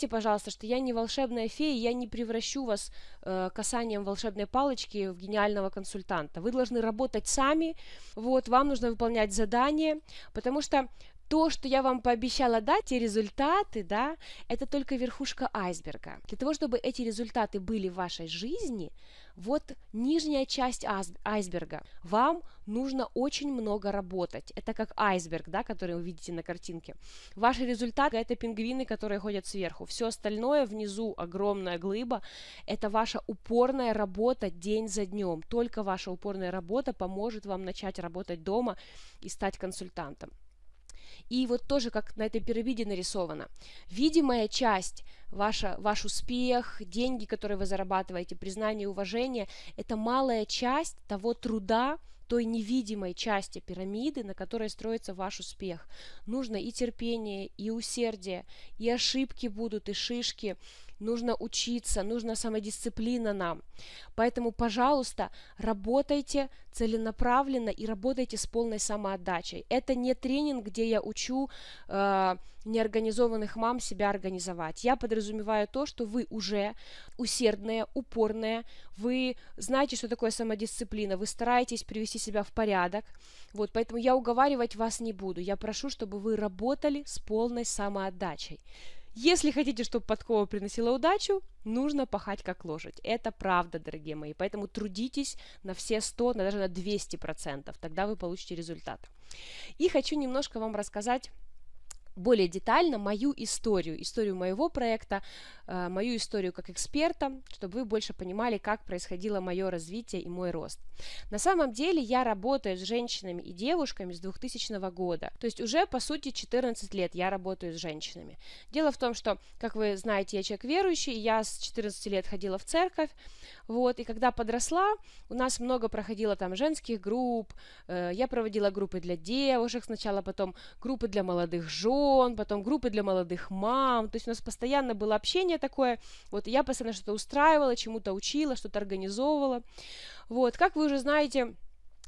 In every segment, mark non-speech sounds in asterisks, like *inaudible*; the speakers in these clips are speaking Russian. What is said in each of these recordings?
Помните, пожалуйста, что я не волшебная фея, я не превращу вас э, касанием волшебной палочки в гениального консультанта. Вы должны работать сами, вот, вам нужно выполнять задания, потому что то, что я вам пообещала дать, и результаты, да, это только верхушка айсберга. Для того, чтобы эти результаты были в вашей жизни, вот нижняя часть айсберга. Вам нужно очень много работать. Это как айсберг, да, который вы видите на картинке. Ваши результаты – это пингвины, которые ходят сверху. Все остальное внизу, огромная глыба, это ваша упорная работа день за днем. Только ваша упорная работа поможет вам начать работать дома и стать консультантом. И вот тоже, как на этой пирамиде нарисовано. Видимая часть, ваша, ваш успех, деньги, которые вы зарабатываете, признание, уважение, это малая часть того труда, той невидимой части пирамиды, на которой строится ваш успех. Нужно и терпение, и усердие, и ошибки будут, и шишки, нужно учиться, нужна самодисциплина нам. Поэтому, пожалуйста, работайте целенаправленно и работайте с полной самоотдачей. Это не тренинг, где я учу э, неорганизованных мам себя организовать. Я подразумеваю то, что вы уже усердные, упорные, вы знаете, что такое самодисциплина, вы стараетесь привести себя в порядок. Вот, поэтому я уговаривать вас не буду. Я прошу, чтобы вы работали с полной самоотдачей. Если хотите, чтобы подкова приносила удачу, нужно пахать как лошадь. Это правда, дорогие мои. Поэтому трудитесь на все 100, на даже на 200%. Тогда вы получите результат. И хочу немножко вам рассказать более детально мою историю, историю моего проекта, э, мою историю как эксперта, чтобы вы больше понимали, как происходило мое развитие и мой рост. На самом деле я работаю с женщинами и девушками с 2000 года, то есть уже по сути 14 лет я работаю с женщинами. Дело в том, что, как вы знаете, я человек верующий, я с 14 лет ходила в церковь, вот, и когда подросла, у нас много проходило там женских групп, э, я проводила группы для девушек сначала, потом группы для молодых жен, Patreon, потом группы для молодых мам. То есть у нас постоянно было общение такое. Вот я постоянно что-то устраивала, чему-то учила, что-то организовывала. Вот, как вы уже знаете,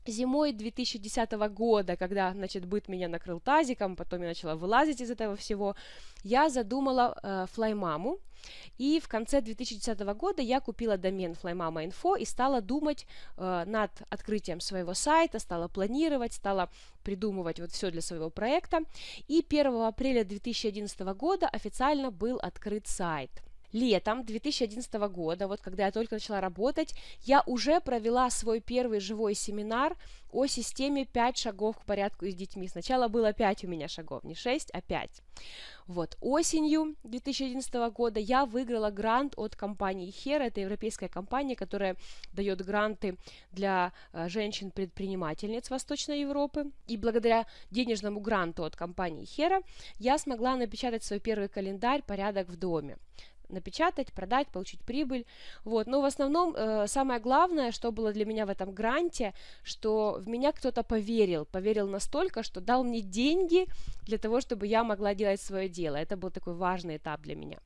зимой 2010 года, когда, значит, быт меня накрыл тазиком, потом я начала вылазить из этого всего, я задумала э, флаймаму, и в конце 2010 года я купила домен flymama.info и стала думать э, над открытием своего сайта, стала планировать, стала придумывать вот все для своего проекта, и 1 апреля 2011 года официально был открыт сайт – летом 2011 года, вот когда я только начала работать, я уже провела свой первый живой семинар о системе 5 шагов к порядку с детьми. Сначала было 5 у меня шагов, не 6, а 5. Вот, осенью 2011 года я выиграла грант от компании HERA, это европейская компания, которая дает гранты для э, женщин-предпринимательниц Восточной Европы. И благодаря денежному гранту от компании HERA я смогла напечатать свой первый календарь «Порядок в доме» напечатать, продать, получить прибыль. Вот. Но в основном э, самое главное, что было для меня в этом гранте, что в меня кто-то поверил. Поверил настолько, что дал мне деньги для того, чтобы я могла делать свое дело. Это был такой важный этап для меня.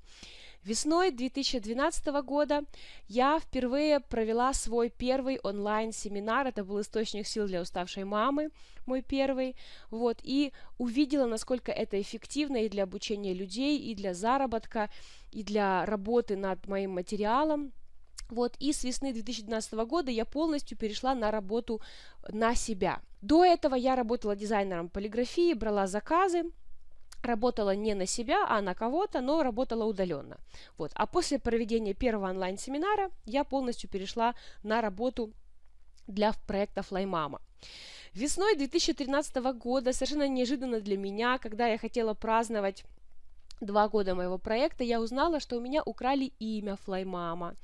Весной 2012 года я впервые провела свой первый онлайн-семинар. Это был источник сил для уставшей мамы, мой первый. Вот, и увидела, насколько это эффективно и для обучения людей, и для заработка, и для работы над моим материалом. Вот, и с весны 2012 года я полностью перешла на работу на себя. До этого я работала дизайнером полиграфии, брала заказы, работала не на себя, а на кого-то, но работала удаленно. Вот. А после проведения первого онлайн-семинара я полностью перешла на работу для проекта Лаймама. Весной 2013 года, совершенно неожиданно для меня, когда я хотела праздновать два года моего проекта, я узнала, что у меня украли имя Флаймама.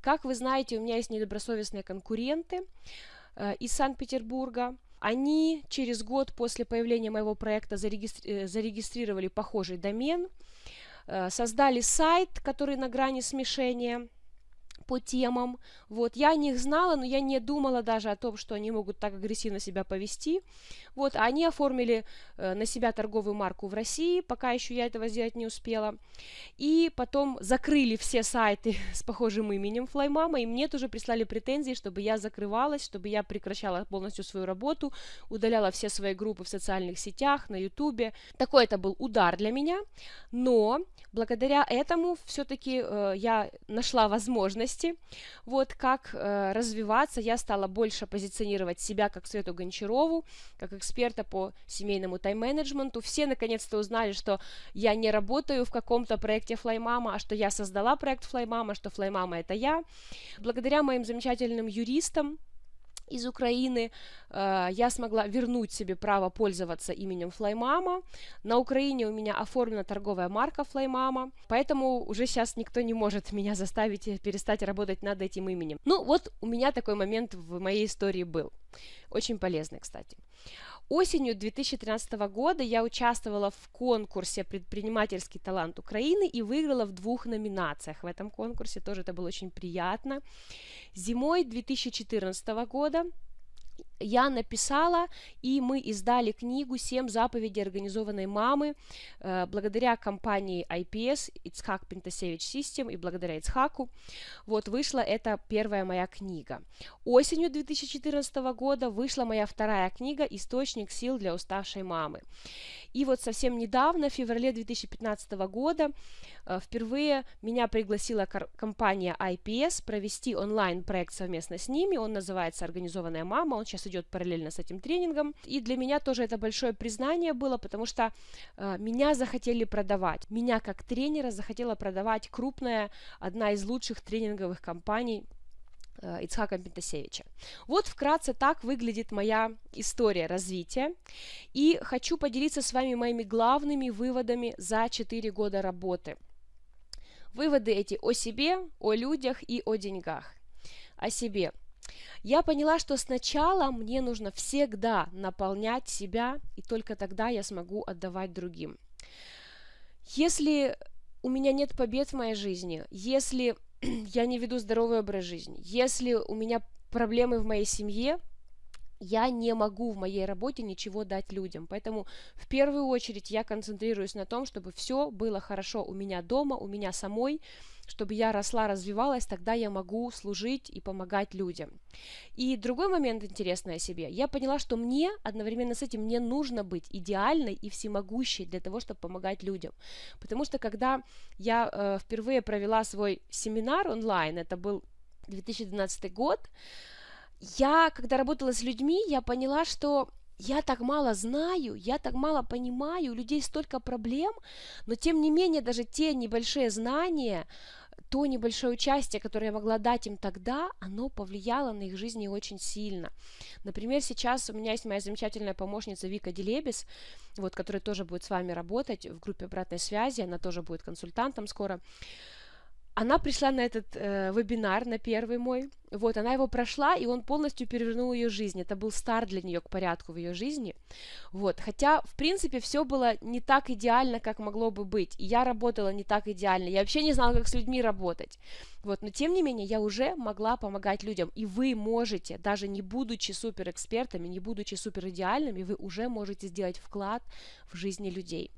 Как вы знаете, у меня есть недобросовестные конкуренты э, из Санкт-Петербурга – они через год после появления моего проекта зарегистри э, зарегистрировали похожий домен, э, создали сайт, который на грани смешения – по темам. Вот, я о них знала, но я не думала даже о том, что они могут так агрессивно себя повести. Вот, а они оформили э, на себя торговую марку в России, пока еще я этого сделать не успела. И потом закрыли все сайты *laughs* с похожим именем Флаймама, и мне тоже прислали претензии, чтобы я закрывалась, чтобы я прекращала полностью свою работу, удаляла все свои группы в социальных сетях, на ютубе. Такой это был удар для меня, но благодаря этому все-таки э, я нашла возможность области, вот как э, развиваться. Я стала больше позиционировать себя как Свету Гончарову, как эксперта по семейному тайм-менеджменту. Все наконец-то узнали, что я не работаю в каком-то проекте FlyMama, а что я создала проект FlyMama, что FlyMama это я. Благодаря моим замечательным юристам, из Украины. Э, я смогла вернуть себе право пользоваться именем Флаймама. На Украине у меня оформлена торговая марка Флаймама, поэтому уже сейчас никто не может меня заставить перестать работать над этим именем. Ну вот у меня такой момент в моей истории был. Очень полезный, кстати. Осенью 2013 года я участвовала в конкурсе «Предпринимательский талант Украины» и выиграла в двух номинациях в этом конкурсе, тоже это было очень приятно. Зимой 2014 года я написала, и мы издали книгу «Семь заповедей организованной мамы» э, благодаря компании IPS, Ицхак Пентасевич Систем, и благодаря Ицхаку. Вот вышла эта первая моя книга. Осенью 2014 года вышла моя вторая книга «Источник сил для уставшей мамы». И вот совсем недавно, в феврале 2015 года, э, впервые меня пригласила компания IPS провести онлайн-проект совместно с ними. Он называется «Организованная мама», он сейчас идет идет параллельно с этим тренингом. И для меня тоже это большое признание было, потому что э, меня захотели продавать. Меня как тренера захотела продавать крупная, одна из лучших тренинговых компаний э, Ицхака Пентасевича. Вот вкратце так выглядит моя история развития. И хочу поделиться с вами моими главными выводами за 4 года работы. Выводы эти о себе, о людях и о деньгах. О себе. Я поняла, что сначала мне нужно всегда наполнять себя, и только тогда я смогу отдавать другим. Если у меня нет побед в моей жизни, если *clears throat* я не веду здоровый образ жизни, если у меня проблемы в моей семье, я не могу в моей работе ничего дать людям. Поэтому в первую очередь я концентрируюсь на том, чтобы все было хорошо у меня дома, у меня самой, чтобы я росла, развивалась, тогда я могу служить и помогать людям. И другой момент интересный о себе. Я поняла, что мне одновременно с этим мне нужно быть идеальной и всемогущей для того, чтобы помогать людям. Потому что когда я э, впервые провела свой семинар онлайн, это был 2012 год, я, когда работала с людьми, я поняла, что я так мало знаю, я так мало понимаю, у людей столько проблем, но тем не менее даже те небольшие знания, то небольшое участие, которое я могла дать им тогда, оно повлияло на их жизни очень сильно. Например, сейчас у меня есть моя замечательная помощница Вика Делебес, вот, которая тоже будет с вами работать в группе обратной связи, она тоже будет консультантом скоро она пришла на этот э, вебинар, на первый мой. Вот, она его прошла, и он полностью перевернул ее жизнь. Это был старт для нее к порядку в ее жизни. Вот, хотя, в принципе, все было не так идеально, как могло бы быть. И я работала не так идеально. Я вообще не знала, как с людьми работать. Вот, но тем не менее, я уже могла помогать людям. И вы можете, даже не будучи суперэкспертами, не будучи суперидеальными, вы уже можете сделать вклад в жизни людей.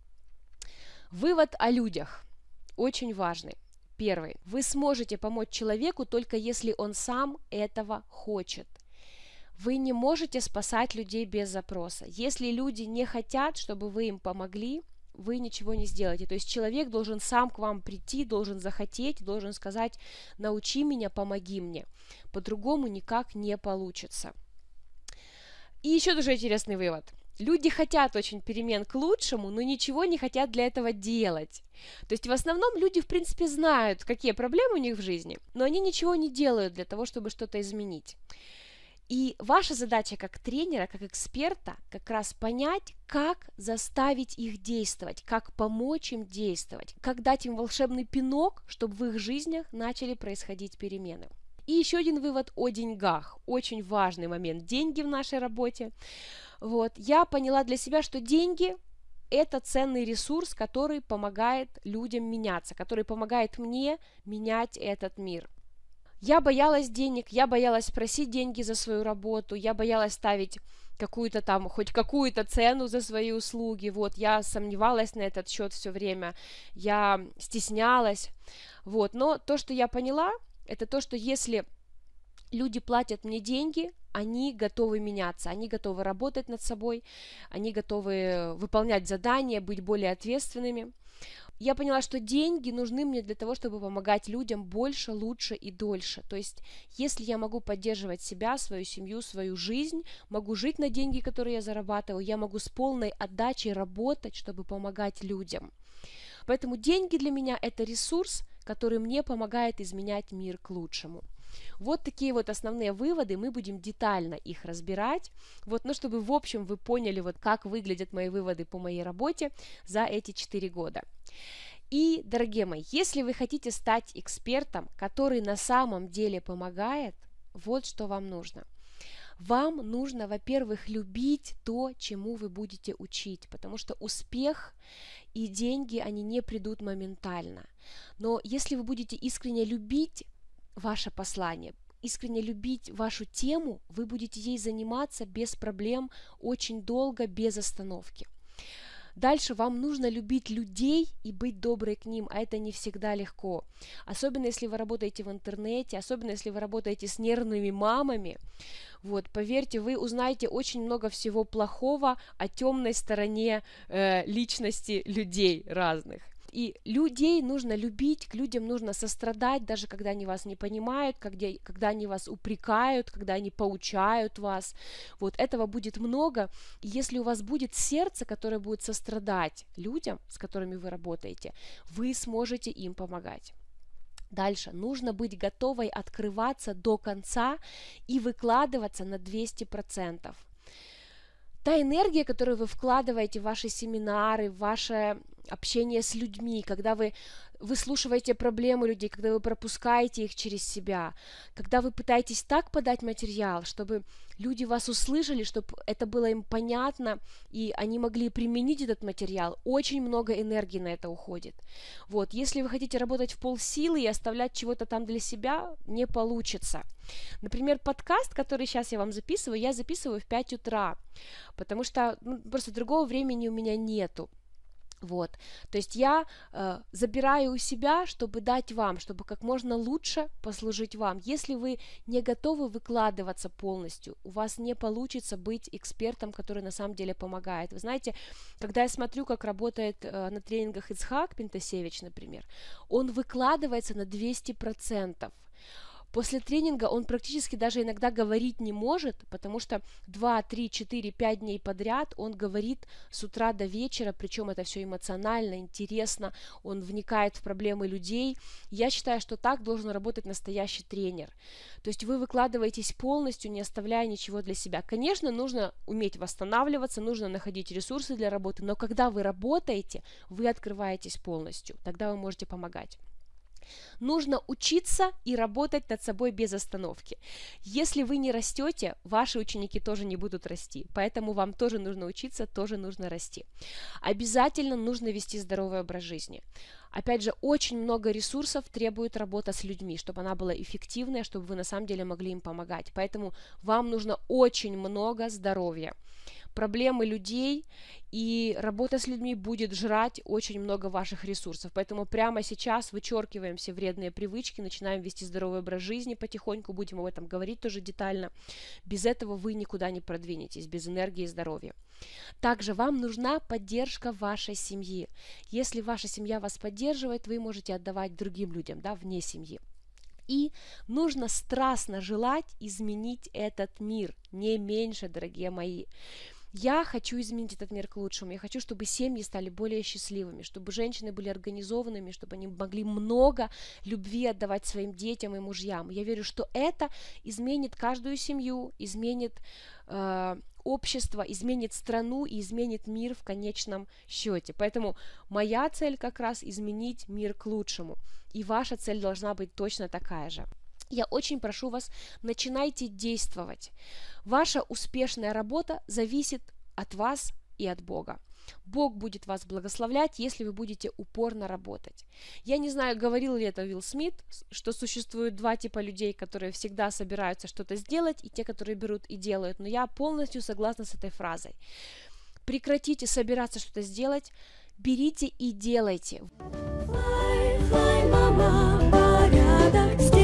Вывод о людях очень важный. Первый. Вы сможете помочь человеку только если он сам этого хочет. Вы не можете спасать людей без запроса. Если люди не хотят, чтобы вы им помогли, вы ничего не сделаете. То есть человек должен сам к вам прийти, должен захотеть, должен сказать, научи меня, помоги мне. По-другому никак не получится. И еще тоже интересный вывод – люди хотят очень перемен к лучшему, но ничего не хотят для этого делать. То есть в основном люди, в принципе, знают, какие проблемы у них в жизни, но они ничего не делают для того, чтобы что-то изменить. И ваша задача как тренера, как эксперта, как раз понять, как заставить их действовать, как помочь им действовать, как дать им волшебный пинок, чтобы в их жизнях начали происходить перемены. И еще один вывод о деньгах. Очень важный момент. Деньги в нашей работе. Вот. Я поняла для себя, что деньги это ценный ресурс, который помогает людям меняться, который помогает мне менять этот мир. Я боялась денег, я боялась просить деньги за свою работу, я боялась ставить какую-то там, хоть какую-то цену за свои услуги, вот, я сомневалась на этот счет все время, я стеснялась, вот, но то, что я поняла, это то, что если люди платят мне деньги, они готовы меняться, они готовы работать над собой, они готовы выполнять задания, быть более ответственными. Я поняла, что деньги нужны мне для того, чтобы помогать людям больше, лучше и дольше. То есть, если я могу поддерживать себя, свою семью, свою жизнь, могу жить на деньги, которые я зарабатываю, я могу с полной отдачей работать, чтобы помогать людям. Поэтому деньги для меня это ресурс, который мне помогает изменять мир к лучшему. Вот такие вот основные выводы, мы будем детально их разбирать, вот, но ну, чтобы в общем вы поняли, вот как выглядят мои выводы по моей работе за эти 4 года. И, дорогие мои, если вы хотите стать экспертом, который на самом деле помогает, вот что вам нужно – вам нужно, во-первых, любить то, чему вы будете учить, потому что успех и деньги, они не придут моментально. Но если вы будете искренне любить ваше послание, искренне любить вашу тему, вы будете ей заниматься без проблем, очень долго, без остановки. Дальше вам нужно любить людей и быть доброй к ним, а это не всегда легко. Особенно если вы работаете в интернете, особенно если вы работаете с нервными мамами. Вот, поверьте, вы узнаете очень много всего плохого о темной стороне э, личности людей разных. И людей нужно любить, к людям нужно сострадать, даже когда они вас не понимают, когда, когда они вас упрекают, когда они поучают вас. Вот этого будет много. И если у вас будет сердце, которое будет сострадать людям, с которыми вы работаете, вы сможете им помогать. Дальше. Нужно быть готовой открываться до конца и выкладываться на 200%. Та энергия, которую вы вкладываете в ваши семинары, в ваше общение с людьми, когда вы выслушиваете проблемы людей, когда вы пропускаете их через себя, когда вы пытаетесь так подать материал, чтобы люди вас услышали, чтобы это было им понятно, и они могли применить этот материал, очень много энергии на это уходит. Вот, если вы хотите работать в полсилы и оставлять чего-то там для себя, не получится. Например, подкаст, который сейчас я вам записываю, я записываю в 5 утра, потому что ну, просто другого времени у меня нету. Вот. То есть я э, забираю у себя, чтобы дать вам, чтобы как можно лучше послужить вам. Если вы не готовы выкладываться полностью, у вас не получится быть экспертом, который на самом деле помогает. Вы знаете, когда я смотрю, как работает э, на тренингах Ицхак Пентасевич, например, он выкладывается на 200%. После тренинга он практически даже иногда говорить не может, потому что 2, 3, 4, 5 дней подряд он говорит с утра до вечера, причем это все эмоционально, интересно, он вникает в проблемы людей. Я считаю, что так должен работать настоящий тренер. То есть вы выкладываетесь полностью, не оставляя ничего для себя. Конечно, нужно уметь восстанавливаться, нужно находить ресурсы для работы, но когда вы работаете, вы открываетесь полностью, тогда вы можете помогать. Нужно учиться и работать над собой без остановки. Если вы не растете, ваши ученики тоже не будут расти, поэтому вам тоже нужно учиться, тоже нужно расти. Обязательно нужно вести здоровый образ жизни. Опять же, очень много ресурсов требует работа с людьми, чтобы она была эффективная, чтобы вы на самом деле могли им помогать. Поэтому вам нужно очень много здоровья проблемы людей, и работа с людьми будет жрать очень много ваших ресурсов. Поэтому прямо сейчас вычеркиваем все вредные привычки, начинаем вести здоровый образ жизни потихоньку, будем об этом говорить тоже детально. Без этого вы никуда не продвинетесь, без энергии и здоровья. Также вам нужна поддержка вашей семьи. Если ваша семья вас поддерживает, вы можете отдавать другим людям, да, вне семьи. И нужно страстно желать изменить этот мир, не меньше, дорогие мои. Я хочу изменить этот мир к лучшему. Я хочу, чтобы семьи стали более счастливыми, чтобы женщины были организованными, чтобы они могли много любви отдавать своим детям и мужьям. Я верю, что это изменит каждую семью, изменит э, общество, изменит страну и изменит мир в конечном счете. Поэтому моя цель как раз изменить мир к лучшему. И ваша цель должна быть точно такая же я очень прошу вас, начинайте действовать. Ваша успешная работа зависит от вас и от Бога. Бог будет вас благословлять, если вы будете упорно работать. Я не знаю, говорил ли это Уилл Смит, что существует два типа людей, которые всегда собираются что-то сделать, и те, которые берут и делают, но я полностью согласна с этой фразой. Прекратите собираться что-то сделать, берите и делайте. Fly, fly, мама, порядок